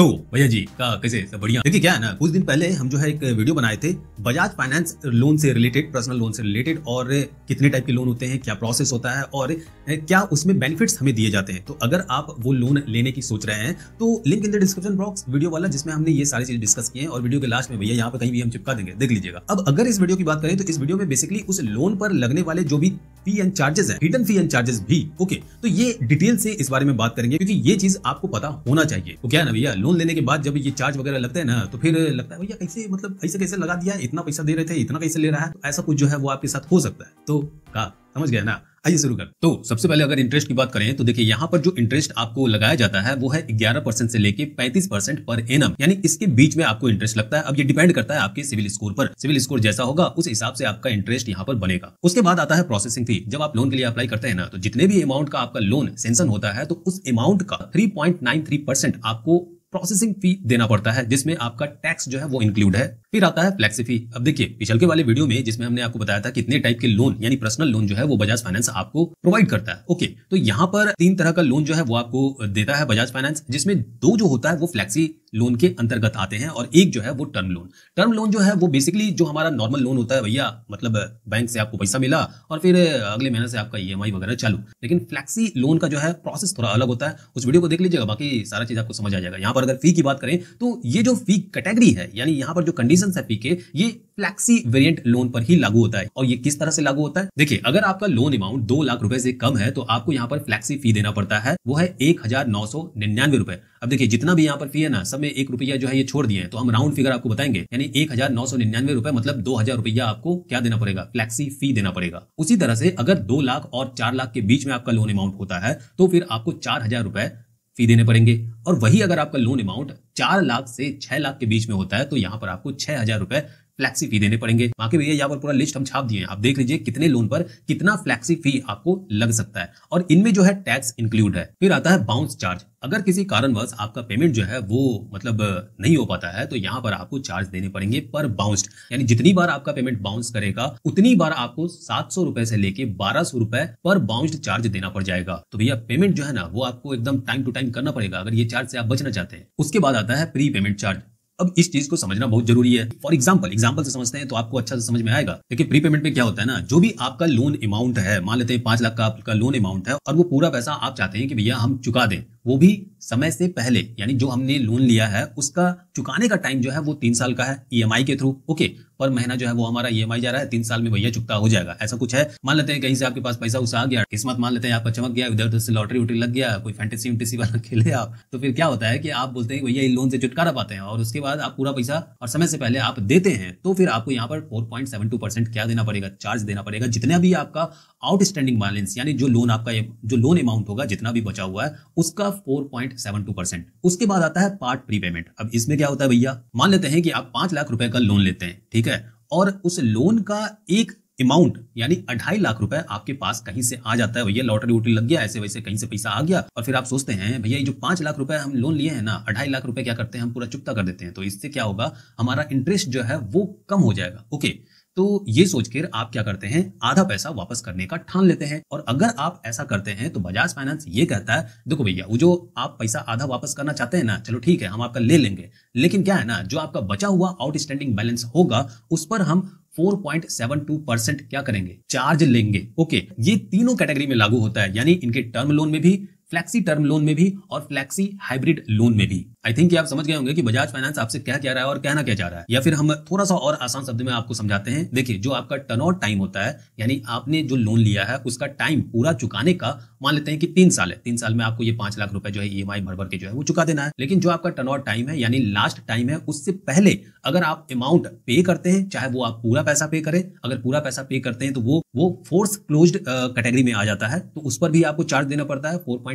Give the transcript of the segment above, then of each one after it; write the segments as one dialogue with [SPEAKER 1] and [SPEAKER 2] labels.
[SPEAKER 1] तो भैया जी का कैसे सब बढ़िया देखिए क्या है ना कुछ दिन पहले हम जो है एक वीडियो बनाए थे बजाज फाइनेंस लोन से रिलेटेड पर्सनल लोन से रिलेटेड और कितने टाइप के लोन होते हैं क्या प्रोसेस होता है और क्या उसमें बेनिफिट्स हमें दिए जाते हैं तो अगर आप वो लोन लेने की सोच रहे हैं तो link in the description box video वाला जिसमें हमने ये सारी चीज डिस्कस किए और वीडियो के लास्ट में भैया यहाँ पर कहीं भी हम चिपका देंगे देख लीजिएगा अब अगर इस वीडियो की बात करें तो इस वीडियो में बेसिकली उस लोन पर लगने वाले जो भी फी एंड चार्जेस है हिडन फी एंड चार्जेस भी ओके तो ये डिटेल से इस बारे में बात करेंगे क्योंकि ये चीज आपको पता होना चाहिए तो क्या ना भैया लोन लेने के बाद जब ये चार्ज वगैरह लगता है ना तो फिर लगता है भैया कैसे मतलब ऐसे कैसे लगा दिया इतना पैसा दे रहे थे इतना कैसे ले रहा है तो ऐसा कुछ जो है वो आपके साथ हो सकता है तो कहा समझ गया ना आइए शुरू कर तो सबसे पहले अगर इंटरेस्ट की बात करें तो देखिए यहाँ पर जो इंटरेस्ट आपको लगाया जाता है वो है ग्यारह परसेंट से लेके पैंतीस परसेंट पर एम यानी इसके बीच में आपको इंटरेस्ट लगता है अब ये डिपेंड करता है आपके सिविल स्कोर पर सिविल स्कोर जैसा होगा उस हिसाब से आपका इंटरेस्ट यहाँ पर बनेगा उसके बाद आता है प्रोसेसिंग फी जब आप लोन के लिए अप्लाई करते हैं ना तो जितने भी अमाउंट का आपका लोन सेंशन होता है तो उस अमाउंट का थ्री आपको प्रोसेसिंग फी देना पड़ता है जिसमें आपका टैक्स जो है वो इंक्लूड है फिर आता है फ्लेक्सी फी अब देखिए पिछल के वाले वीडियो में जिसमें हमने आपको बताया था कितने टाइप के लोन यानी पर्सनल लोन जो है वो बजाज फाइनेंस आपको प्रोवाइड करता है ओके तो यहाँ पर तीन तरह का लोन जो है वो आपको देता है बजाज फाइनेंस जिसमें दो जो होता है वो फ्लेक्सी लोन के अंतर्गत आते हैं और एक जो है वो टर्म लोन टर्म लोन जो है वो बेसिकली जो हमारा नॉर्मल लोन होता है भैया मतलब बैंक से आपको पैसा मिला और फिर अगले महीने से आपका ई वगैरह चालू लेकिन फ्लैक्सी लोन का जो है प्रोसेस थोड़ा अलग होता है उस वीडियो को देख लीजिएगा बाकी सारा चीज आपको समझ आ जाएगा यहाँ पर अगर फी की बात करें तो ये जो फी कैटेगरी है यानी यहाँ पर जो कंडीशन है फी के ये फ्लैक्सी वेरिएंट लोन पर ही लागू होता है और ये किस तरह से लागू होता है देखिए अगर आपका लोन अमाउंट दो लाख रुपए से कम है तो आपको यहाँ पर फ्लैक्सी फी देना पड़ता है वो है एक हजार नौ सौ निन्यानवे रुपए अब देखिए जितना भी यहाँ पर फी है ना सब में एक रुपया जो है ये छोड़ दिए तो हम राउंड फिगर आपको बताएंगे यानी एक हजार नौ सौ निन्यानवे रुपए मतलब दो हजार रुपया आपको क्या देना पड़ेगा फ्लैक्सी फी देना पड़ेगा उसी तरह से अगर दो लाख और चार लाख के बीच में आपका लोन अमाउंट होता है तो फिर आपको चार हजार रुपए फी देने पड़ेंगे और वही अगर आपका लोन अमाउंट चार लाख से छह लाख के बीच में होता है तो यहाँ पर आपको छह हजार रुपए फ्लैक्सी फी देने पड़ेंगे बाकी भैया यहाँ पर पूरा लिस्ट हम छाप दिए आप देख लीजिए कितने लोन पर कितना फ्लैक्सी फी आपको लग सकता है और इनमें जो है टैक्स इंक्लूड है फिर आता है बाउंस चार्ज अगर किसी कारणवश आपका पेमेंट जो है वो मतलब नहीं हो पाता है तो यहाँ पर आपको चार्ज देने पड़ेंगे पर बाउंस्ड यानी जितनी बार आपका पेमेंट बाउंस करेगा उतनी बार आपको सात सौ रुपए से लेके बारह सौ रुपए पर बाउंस्ड चार्ज देना पड़ जाएगा तो भैया पेमेंट जो है ना वो आपको एकदम टाइम टू टाइम करना पड़ेगा अगर ये चार्ज से आप बचना चाहते हैं उसके बाद आता है प्री पेमेंट चार्ज अब इस चीज को समझना बहुत जरूरी है फॉर एग्जाम्पल एग्जाम्पल से समझते हैं तो आपको अच्छा से समझ में आएगा देखिए प्री पेमेंट में क्या होता है ना जो भी आपका लोन अमाउंट है मान लेते हैं पांच लाख का आपका लोन अमाउंट है और वो पूरा पैसा आप चाहते हैं कि भैया हम चुका दें वो भी समय से पहले यानी जो हमने लोन लिया है उसका चुकाने का टाइम जो है वो तीन साल का है ईएमआई e के थ्रू ओके पर महीना जो है वो हमारा ईएमआई e जा रहा है तीन साल में भैया चुकता हो जाएगा ऐसा कुछ है मान लेते हैं कहीं से आपके पास पैसा उसे आ गया किस्मत मान लेते हैं आपका चमक गया उधर उधर से लॉटरी वोटरी लग गया कोई फैंटेसी वैंटेसी वाला खेले आप तो फिर क्या होता है कि आप बोलते हैं भैया लोन से छुटकारा पाते हैं और उसके बाद आप पूरा पैसा और समय से पहले आप देते हैं तो फिर आपको यहाँ पर फोर क्या देना पड़ेगा चार्ज देना पड़ेगा जितना भी आपका आउटस्टैंडिंग बैलेंस यानी जो लोन आपका जो लोन अमाउंट होगा जितना भी बचा हुआ है उसका 4.72 उसके बाद आता है पार्ट प्रीपेमेंट अब इसमें क्या होता है भैया मान लेते हैं कि आप पांच लाख रुपए का लोन लेते हैं ठीक है और उस लोन का एक अमाउंट यानी अढ़ाई लाख रुपए आपके पास कहीं से आ जाता है भैया लॉटरी वोटरी लग गया ऐसे वैसे कहीं से पैसा आ गया और फिर आप सोचते हैं भैया ये जो पांच लाख रुपए हम लोन लिए हैं ना अढ़ाई लाख रुपए क्या करते हैं हम पूरा चुपता कर देते हैं तो इससे क्या होगा हमारा इंटरेस्ट जो है वो कम हो जाएगा ओके तो ये सोचकर आप क्या करते हैं आधा पैसा वापस करने का ठान लेते हैं और अगर आप ऐसा करते हैं तो बजाज फाइनेंस ये कहता है देखो भैया वो जो आप पैसा आधा वापस करना चाहते हैं ना चलो ठीक है हम आपका ले लेंगे लेकिन क्या है ना जो आपका बचा हुआ आउटस्टैंडिंग बैलेंस होगा उस पर हम 4.72 परसेंट क्या करेंगे चार्ज लेंगे ओके ये तीनों कैटेगरी में लागू होता है यानी इनके टर्म लोन में भी फ्लैक्सी टर्म लोन में भी और फ्लैक्सी हाइब्रिड लोन में भी आई थिंक आप समझ गए होंगे कि बजाज फाइनेंस आपसे क्या कह रहा है और कहना क्या चाह रहा है या फिर हम थोड़ा सा और आसान शब्द में आपको समझाते हैं देखिए जो आपका टर्न आउट टाइम होता है यानी आपने जो लोन लिया है उसका टाइम पूरा चुकाने का मान लेते हैं कि तीन साल है तीन साल में आपको ये पांच लाख रुपए जो है ई e भर भर के जो है वो चुका देना है लेकिन जो आपका टर्न आउट टाइम है यानी लास्ट टाइम है उससे पहले अगर आप अमाउंट पे करते हैं चाहे वो आप पूरा पैसा पे करें अगर पूरा पैसा पे करते हैं तो वो वो फोर्स क्लोज्ड कैटेगरी में आ जाता है तो उस पर भी आपको चार्ज देना पड़ता है फोर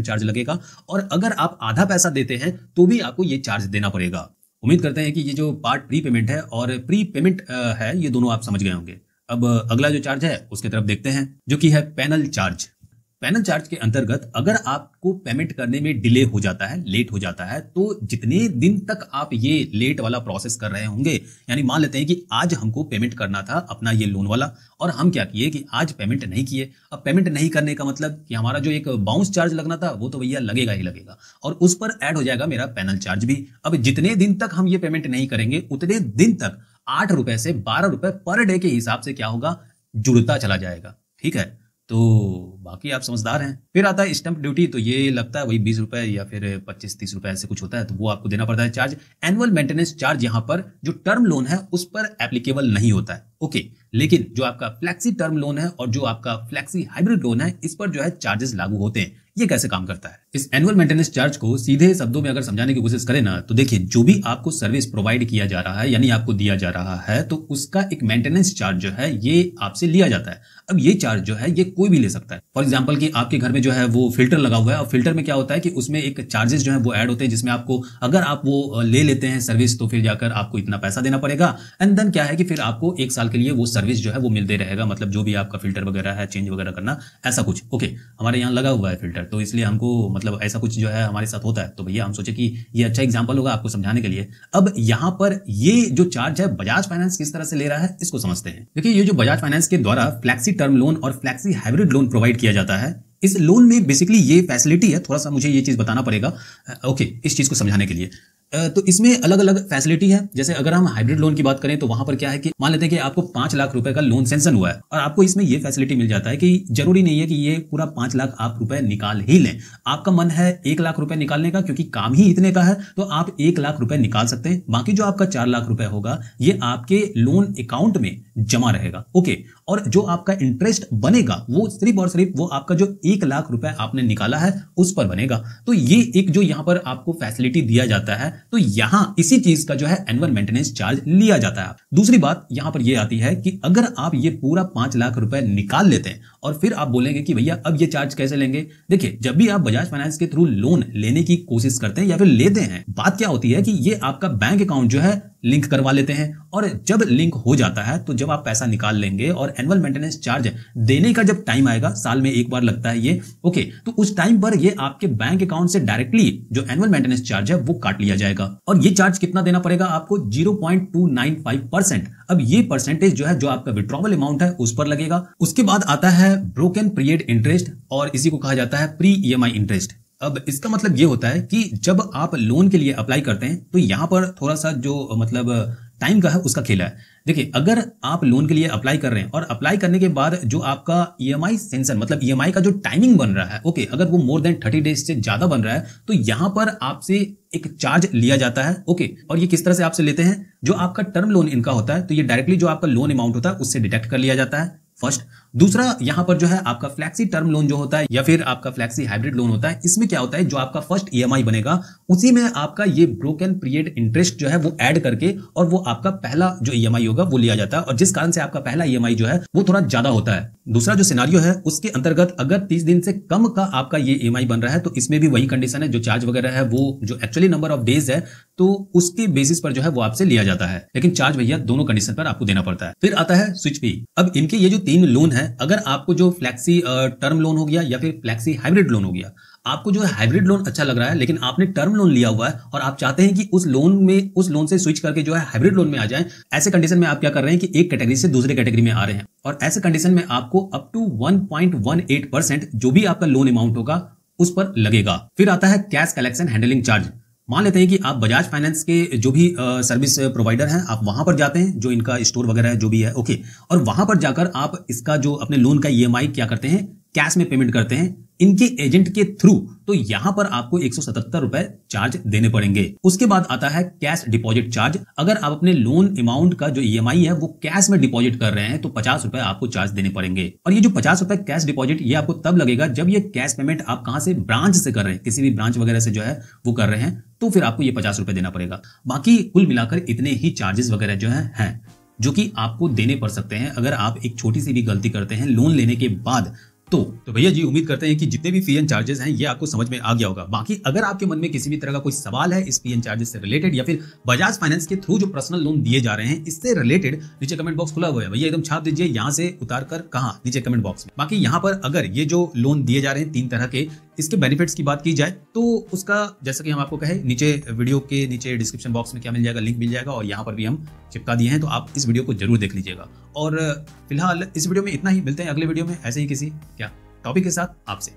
[SPEAKER 1] चार्ज लगेगा और अगर आप आधा पैसा देते हैं तो भी आपको ये चार्ज देना पड़ेगा उम्मीद करते हैं कि ये जो पार्ट प्री पेमेंट है और प्री पेमेंट है ये दोनों आप समझ गए होंगे अब अगला जो चार्ज है उसकी तरफ देखते हैं जो कि है पैनल चार्ज पैनल चार्ज के अंतर्गत अगर आपको पेमेंट करने में डिले हो जाता है लेट हो जाता है तो जितने दिन तक आप ये लेट वाला प्रोसेस कर रहे होंगे यानी मान लेते हैं कि आज हमको पेमेंट करना था अपना ये लोन वाला और हम क्या किए कि आज पेमेंट नहीं किए अब पेमेंट नहीं करने का मतलब कि हमारा जो एक बाउंस चार्ज लगना था वो तो भैया लगेगा ही लगेगा और उस पर ऐड हो जाएगा मेरा पैनल चार्ज भी अब जितने दिन तक हम ये पेमेंट नहीं करेंगे उतने दिन तक आठ रुपए से बारह रुपए पर डे के हिसाब से क्या होगा जुड़ता चला जाएगा ठीक है तो बाकी आप समझदार हैं फिर आता है स्टम्प ड्यूटी तो ये लगता है वही बीस रुपए या फिर पच्चीस तीस रुपए ऐसे कुछ होता है तो वो आपको देना पड़ता है चार्ज एनुअल मेंटेनेंस चार्ज यहाँ पर जो टर्म लोन है उस पर एप्लीकेबल नहीं होता है ओके लेकिन जो आपका फ्लैक्सी टर्म लोन है और जो आपका फ्लैक्सी हाइब्रिड लोन है इस पर जो है चार्जेस लागू होते हैं ये कैसे काम करता है इस एनुअल मेंटेनेंस चार्ज को सीधे शब्दों में अगर समझाने की कोशिश करें ना तो देखिए जो भी आपको सर्विस प्रोवाइड किया जा रहा है यानी आपको दिया जा रहा है तो उसका एक मेंटेनेंस चार्ज जो है ये आपसे लिया जाता है अब ये चार्ज जो है ये कोई भी ले सकता है फॉर एग्जाम्पल की आपके घर में जो है वो फिल्टर लगा हुआ है और फिल्टर में क्या होता है कि उसमें एक चार्जेस जो है वो एड होते हैं जिसमें आपको अगर आप वो ले लेते हैं सर्विस तो फिर जाकर आपको इतना पैसा देना पड़ेगा एंड देन क्या है कि फिर आपको एक साल के लिए वो सर्विस जो है वो मिलते रहेगा मतलब जो भी आपका फिल्टर वगैरह है चेंज वगैरह करना ऐसा कुछ ओके हमारे यहाँ लगा हुआ है फिल्टर तो इसलिए हमको मतलब ऐसा कुछ जो है हमारे साथ होता है तो भैया हम सोचे कि ये अच्छा एग्जाम्पल होगा आपको समझाने के लिए अब यहाँ पर ये जो चार्ज है बजाज फाइनेंस किस तरह से ले रहा है इसको समझते हैं देखिए ये जो बजाज फाइनेंस के द्वारा फ्लैक्सी टर्म लोन और फ्लैक्सी हाइब्रिड लोन प्रोवाइड किया जाता है इस लोन में बेसिकली ये फैसिलिटी है थोड़ा सा मुझे ये चीज़ बताना पड़ेगा ओके इस चीज़ को समझाने के लिए तो इसमें अलग अलग फैसिलिटी है जैसे अगर हम हाइब्रिड लोन की बात करें तो वहां पर क्या है कि मान लेते हैं कि आपको पांच लाख रुपए का लोन सेंशन हुआ है और आपको इसमें यह फैसिलिटी मिल जाता है कि जरूरी नहीं है कि ये पूरा पांच लाख आप रुपए निकाल ही लें आपका मन है एक लाख रुपए निकालने का क्योंकि काम ही इतने का है तो आप एक लाख रुपए निकाल सकते हैं बाकी जो आपका चार लाख रुपए होगा ये आपके लोन अकाउंट में जमा रहेगा ओके और जो आपका इंटरेस्ट बनेगा वो सिर्फ और सिर्फ वो आपका जो एक लाख रुपए आपने निकाला है उस पर बनेगा तो ये एक जो यहाँ पर आपको फैसिलिटी दिया जाता है तो यहाँ इसी चीज का जो है एनुअल मेंटेनेंस चार्ज लिया जाता है दूसरी बात यहाँ पर यह आती है कि अगर आप ये पूरा पांच लाख रुपए निकाल लेते हैं और फिर आप बोलेंगे कि भैया अब ये चार्ज कैसे लेंगे देखिए जब भी आप बजाज फाइनेंस के थ्रू लोन लेने की कोशिश करते हैं या फिर लेते हैं बात क्या होती है कि ये आपका बैंक अकाउंट जो है लिंक करवा लेते हैं और जब लिंक हो जाता है तो जब आप पैसा निकाल लेंगे और एनुअल मेंटेनेंस चार्ज देने का जब टाइम आएगा साल में एक बार लगता है ये ओके तो उस टाइम पर ये आपके बैंक अकाउंट से डायरेक्टली जो एनुअल मेंटेनेंस चार्ज है वो काट लिया जाएगा और ये चार्ज कितना देना पड़ेगा आपको जीरो अब ये परसेंटेज जो है जो आपका विड्रॉवल अमाउंट है उस पर लगेगा उसके बाद आता है ब्रोकन पीरियड इंटरेस्ट और इसी को कहा जाता है प्री ई इंटरेस्ट अब इसका मतलब ये होता है कि जब आप लोन के लिए अप्लाई करते हैं तो यहाँ पर थोड़ा सा जो मतलब टाइम का है उसका खेला है देखिए अगर आप लोन के लिए अप्लाई कर रहे हैं और अप्लाई करने के बाद जो आपका ई एम आई सेंसन मतलब ई e का जो टाइमिंग बन रहा है ओके अगर वो मोर देन थर्टी डेज से ज़्यादा बन रहा है तो यहाँ पर आपसे एक चार्ज लिया जाता है ओके और ये किस तरह से आपसे लेते हैं जो आपका टर्म लोन इनका होता है तो ये डायरेक्टली जो आपका लोन अमाउंट होता है उससे डिटेक्ट कर लिया जाता है फर्स्ट दूसरा यहां पर जो है आपका फ्लैक्सी टर्म लोन जो होता है या फिर आपका फ्लैक्सी हाइब्रिड लोन होता है इसमें क्या होता है जो आपका फर्स्ट ईएमआई e बनेगा उसी में आपका ये ब्रोकन पीरियड इंटरेस्ट जो है वो ऐड करके और वो आपका पहला जो ईएमआई e होगा वो लिया जाता है और जिस कारण से आपका पहला ईएमआई e जो है वो थोड़ा ज्यादा होता है दूसरा जो सिनारियो है उसके अंतर्गत अगर तीस दिन से कम का आपका ये ई बन रहा है तो इसमें भी वही कंडीशन है जो चार्ज वगैरह है वो जो एक्चुअली नंबर ऑफ डेज है तो उसके बेसिस पर जो है वो आपसे लिया जाता है लेकिन चार्ज भैया दोनों कंडीशन पर आपको देना पड़ता है फिर आता है स्विच फी अब इनके ये जो तीन लोन है अगर आपको जो फ्लैक्सी टर्म लोन हो गया या फिर फ्लैक्सी हाइब्रिड लोन हो गया आपको जो है हाइब्रिड लोन अच्छा लग रहा है लेकिन आपने टर्म लोन लिया हुआ है और आप चाहते हैं कि उस लोन में उस लोन से स्विच करके जो है हाइब्रिड लोन में आ जाए ऐसे कंडीशन में आप क्या कर रहे हैं कि एक कैटेगरी से दूसरे कैटेगरी में आ रहे हैं और ऐसे कंडीशन में आपको अप टू 1.18 परसेंट जो भी आपका लोन अमाउंट होगा उस पर लगेगा फिर आता है कैश कलेक्शन हैंडलिंग चार्ज मान लेते हैं कि आप बजाज फाइनेंस के जो भी सर्विस प्रोवाइडर हैं आप वहां पर जाते हैं जो इनका स्टोर वगैरह है जो भी है ओके और वहां पर जाकर आप इसका जो अपने लोन का ई क्या करते हैं कैश में पेमेंट करते हैं इनके एजेंट के थ्रू तो यहां पर आपको एक रुपए चार्ज देने पड़ेंगे उसके बाद आता है कैश डिपॉजिट चार्ज अगर आप अपने लोन अमाउंट का जो ई e है वो कैश में डिपॉजिट कर रहे हैं तो पचास रुपए आपको चार्ज देने पड़ेंगे और ये जो पचास रुपए कैश डिपॉजिट ये आपको तब लगेगा जब ये कैश पेमेंट आप कहां से ब्रांच से कर रहे हैं किसी भी ब्रांच वगैरह से जो है वो कर रहे हैं तो फिर आपको ये पचास रुपए देना पड़ेगा बाकी कुल मिलाकर इतने ही चार्जेस वगैरह जो है हैं जो कि आपको देने पड़ सकते हैं अगर आप एक छोटी सी भी गलती करते हैं लोन लेने के बाद तो तो भैया जी उम्मीद करते हैं कि जितने भी फी एंड चार्जेस हैं ये आपको समझ में आ गया होगा बाकी अगर आपके मन में किसी भी तरह का कोई सवाल है इस फी एंड चार्जेस से रिलेटेड या फिर बजाज फाइनेंस के थ्रू जो पर्सनल लोन दिए जा रहे हैं इससे रिलेटेड नीचे कमेंट बॉक्स खुला हुआ है भैया एकदम छाप दीजिए यहाँ से उतार कर कहा नीचे कमेंट बॉक्स में बाकी यहाँ पर अगर ये जो लोन दिए जा रहे हैं तीन तरह के इसके बेनिफिट्स की बात की जाए तो उसका जैसा कि हम आपको कहे नीचे वीडियो के नीचे डिस्क्रिप्शन बॉक्स में क्या मिल जाएगा लिंक मिल जाएगा और यहाँ पर भी हम चिपका दिए हैं तो आप इस वीडियो को जरूर देख लीजिएगा और फिलहाल इस वीडियो में इतना ही मिलते हैं अगले वीडियो में ऐसे ही किसी क्या टॉपिक के साथ आपसे